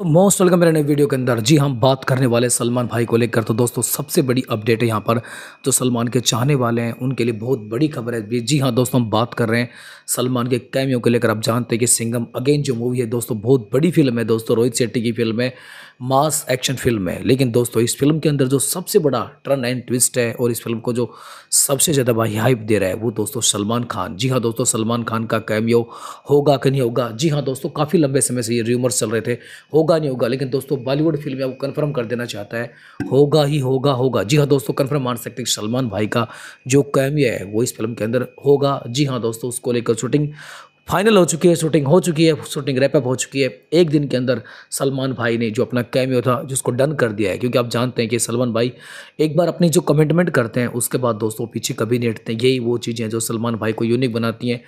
तो most welcome मेरे नए वीडियो के अंदर जी हम बात करने वाले सलमान भाई को लेकर तो दोस्तों सबसे बड़ी अपडेट है यहाँ पर जो सलमान के चाहने वाले हैं उनके लिए बहुत बड़ी खबर है जी हाँ दोस्तों हम बात कर रहे हैं सलमान के कैमियों को लेकर आप जानते हैं कि सिंगम अगेन जो मूवी है दोस्तों बहुत बड़ी फिल्म है दोस्तों रोहित शेट्टी की फिल्म है मास एक्शन फिल्म है लेकिन दोस्तों इस फिल्म के अंदर जो सबसे बड़ा टर्न एंड ट्विस्ट है और इस फिल्म को जो सबसे ज़्यादा भाई हाइप दे रहा है वो दोस्तों सलमान खान जी हाँ दोस्तों सलमान खान का कैमियो होगा कि नहीं होगा जी हाँ दोस्तों काफ़ी लंबे समय से ये र्यूमर्स चल रहे थे होगा होगा नहीं होगा लेकिन दोस्तों बॉलीवुड फिल्म में आपको कन्फर्म कर देना चाहता है होगा ही होगा होगा जी हाँ दोस्तों कन्फर्म मान सकते हैं सलमान भाई का जो कैमिया है वो इस फिल्म के अंदर होगा जी हाँ दोस्तों उसको लेकर शूटिंग फाइनल हो चुकी है शूटिंग हो चुकी है शूटिंग रैपअप हो चुकी है एक दिन के अंदर सलमान भाई ने जो अपना कैमियो था जिसको डन कर दिया है क्योंकि आप जानते हैं कि सलमान भाई एक बार अपनी जो कमिटमेंट करते हैं उसके बाद दोस्तों पीछे कभी नहीं हटते यही वो चीज़ें हैं जो सलमान भाई को यूनिक बनाती हैं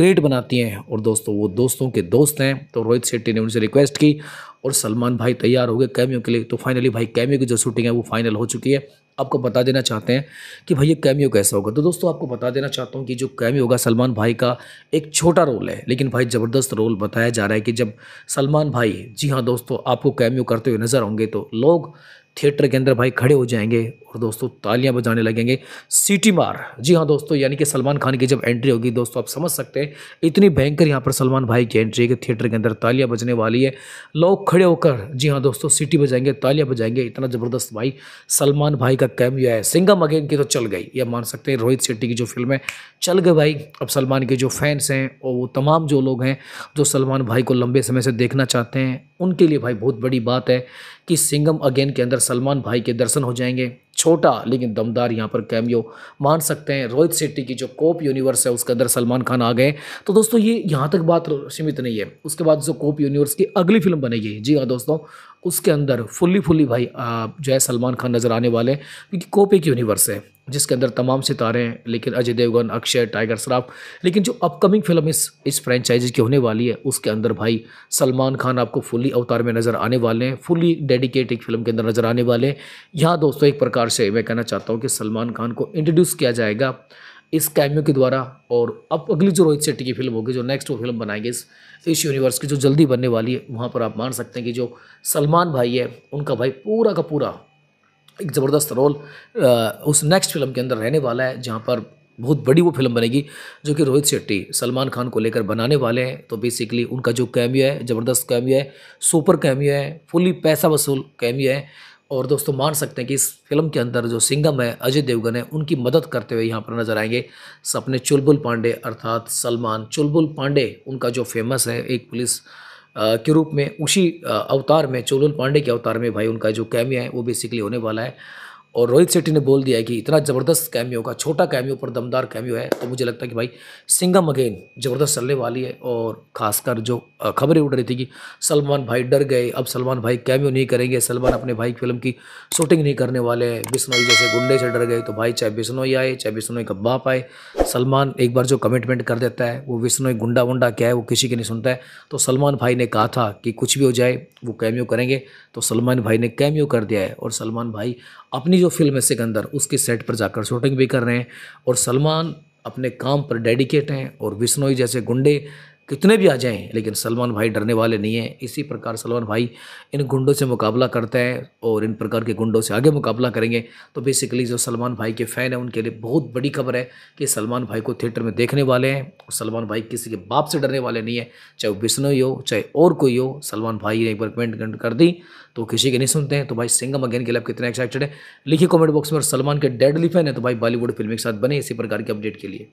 ग्रेट बनाती हैं और दोस्तों वो दोस्तों के दोस्त हैं तो रोहित शेट्टी ने उनसे रिक्वेस्ट की और सलमान भाई तैयार हो गए कैमियो के लिए तो फाइनली भाई कैमियो की जो शूटिंग है वो फाइनल हो चुकी है आपको बता देना चाहते हैं कि भाई ये कैमियो कैसा होगा तो दोस्तों आपको बता देना चाहता हूँ कि जो कैमियो होगा सलमान भाई का एक छोटा रोल है लेकिन भाई ज़बरदस्त रोल बताया जा रहा है कि जब सलमान भाई जी हाँ दोस्तों आपको कैमियो करते हुए नज़र होंगे तो लोग थिएटर के अंदर भाई खड़े हो जाएंगे और दोस्तों तालियां बजाने लगेंगे सिटी मार जी हाँ दोस्तों यानी कि सलमान खान की जब एंट्री होगी दोस्तों आप समझ सकते हैं इतनी भयंकर यहाँ पर सलमान भाई की एंट्री है कि थिएटर के अंदर तालियां बजने वाली है लोग खड़े होकर जी हाँ दोस्तों सिटी बजाएंगे तालियां बजाएंगे इतना ज़बरदस्त भाई सलमान भाई का कैम है सिंगम अगेन की तो चल गई या मान सकते हैं रोहित शेट्टी की जो फिल्म है चल गई भाई अब सलमान के जो फैंस हैं और वो तमाम जो लोग हैं जो सलमान भाई को लंबे समय से देखना चाहते हैं उनके लिए भाई बहुत बड़ी बात है कि सिंगम अगेन के अंदर सलमान भाई के दर्शन हो जाएंगे छोटा लेकिन दमदार यहाँ पर कैमियो मान सकते हैं रोहित शेट्टी की जो कोप यूनिवर्स है उसके अंदर सलमान खान आ गए तो दोस्तों ये यहाँ तक बात सीमित नहीं है उसके बाद जो कोप यूनिवर्स की अगली फिल्म बनेगी जी हाँ दोस्तों उसके अंदर फुल्ली फुल्ली भाई जो है सलमान खान नज़र आने वाले हैं क्योंकि कोप एक यूनिवर्स है जिसके अंदर तमाम सितारे हैं लेकिन अजय देवगन अक्षय टाइगर श्राफ लेकिन जो अपकमिंग फिल्म इस इस फ्रेंचाइजी की होने वाली है उसके अंदर भाई सलमान खान आपको फुल्ली अवतार में नज़र आने वाले हैं फुल्ली डेडिकेट एक फिल्म के अंदर नज़र आने वाले हैं यहाँ दोस्तों एक प्रकार से मैं कहना चाहता हूँ कि सलमान खान को इंट्रोड्यूस किया जाएगा इस कैमियो के द्वारा और अब अगली जो रोहित शेट्टी की फिल्म होगी जो नेक्स्ट वो फिल्म बनाएंगे इस इस यूनिवर्स की जो जल्दी बनने वाली है वहाँ पर आप मान सकते हैं कि जो सलमान भाई है उनका भाई पूरा का पूरा एक ज़बरदस्त रोल उस नेक्स्ट फिल्म के अंदर रहने वाला है जहाँ पर बहुत बड़ी वो फिल्म बनेगी जो कि रोहित शेट्टी सलमान खान को लेकर बनाने वाले हैं तो बेसिकली उनका जो कैमियो है ज़बरदस्त कैमियो है सुपर कैमियो है फुली पैसा वसूल कैमियो है और दोस्तों मान सकते हैं कि इस फिल्म के अंदर जो सिंगम है अजय देवगन है उनकी मदद करते हुए यहाँ पर नज़र आएंगे सपने चुलबुल पांडे अर्थात सलमान चुलबुल पांडे उनका जो फेमस है एक पुलिस के रूप में उसी अवतार में चुलबुल पांडे के अवतार में भाई उनका जो कैमिया है वो बेसिकली होने वाला है और रोहित शेट्टी ने बोल दिया है कि इतना ज़बरदस्त कैमियो का छोटा कैमियो पर दमदार कैमियो है तो मुझे लगता है कि भाई सिंगम अगेन ज़बरदस्त चलने वाली है और खासकर जो खबरें उठ रही थी कि सलमान भाई डर गए अब सलमान भाई कैमियो नहीं करेंगे सलमान अपने भाई की फिल्म की शूटिंग नहीं करने वाले हैं बिश्नोई जैसे गुंडे से डर गए तो भाई चाहे बिश्नोई आए चाहे बिश्नोई का बाप आए सलमान एक बार जो कमिटमेंट कर देता है वो बिश्नोई गुंडा वुंडा क्या है वो किसी के नहीं सुनता है तो सलमान भाई ने कहा था कि कुछ भी हो जाए वो कैमियो करेंगे तो सलमान भाई ने कैमियो कर दिया है और सलमान भाई अपनी अभी जो फिल्म है सिकंदर उसके सेट पर जाकर शूटिंग भी कर रहे हैं और सलमान अपने काम पर डेडिकेट हैं और बिश्नोई जैसे गुंडे कितने भी आ जाएं लेकिन सलमान भाई डरने वाले नहीं हैं इसी प्रकार सलमान भाई इन गुंडों से मुकाबला करते हैं और इन प्रकार के गुंडों से आगे मुकाबला करेंगे तो बेसिकली जो सलमान भाई के फ़ैन हैं उनके लिए बहुत बड़ी खबर है कि सलमान भाई को थिएटर में देखने वाले हैं सलमान भाई किसी के बाप से डरने वाले नहीं है चाहे वो बिश्नोई हो चाहे और कोई हो सलमान भाई ने एक बार कमेंट कर दी तो किसी के नहीं सुनते हैं तो भाई सिंगम अगेन के लिए आप कितने एक्साइटेड है लिखिए कॉमेंट बॉक्स में और सलमान के डेडली फैन है तो भाई बॉलीवुड फिल्म के साथ बने इसी प्रकार के अपडेट के लिए